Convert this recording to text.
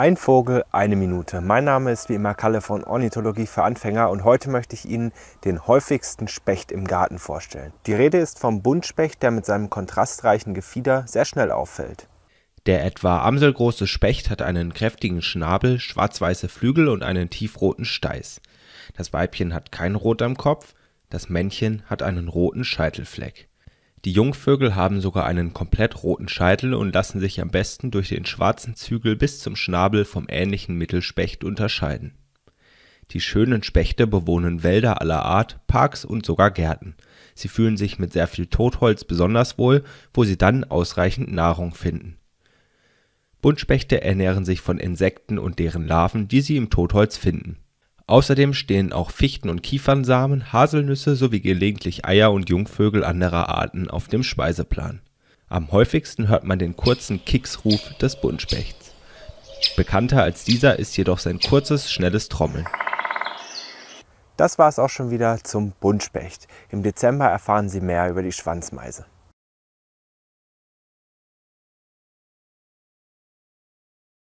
Ein Vogel, eine Minute. Mein Name ist wie immer Kalle von Ornithologie für Anfänger und heute möchte ich Ihnen den häufigsten Specht im Garten vorstellen. Die Rede ist vom Buntspecht, der mit seinem kontrastreichen Gefieder sehr schnell auffällt. Der etwa amselgroße Specht hat einen kräftigen Schnabel, schwarz-weiße Flügel und einen tiefroten Steiß. Das Weibchen hat kein Rot am Kopf, das Männchen hat einen roten Scheitelfleck. Die Jungvögel haben sogar einen komplett roten Scheitel und lassen sich am besten durch den schwarzen Zügel bis zum Schnabel vom ähnlichen Mittelspecht unterscheiden. Die Schönen Spechte bewohnen Wälder aller Art, Parks und sogar Gärten. Sie fühlen sich mit sehr viel Totholz besonders wohl, wo sie dann ausreichend Nahrung finden. Buntspechte ernähren sich von Insekten und deren Larven, die sie im Totholz finden Außerdem stehen auch Fichten und Kiefernsamen, Haselnüsse sowie gelegentlich Eier und Jungvögel anderer Arten auf dem Speiseplan. Am häufigsten hört man den kurzen Kicksruf des Buntspechts. Bekannter als dieser ist jedoch sein kurzes, schnelles Trommeln. Das war es auch schon wieder zum Buntspecht. Im Dezember erfahren Sie mehr über die Schwanzmeise.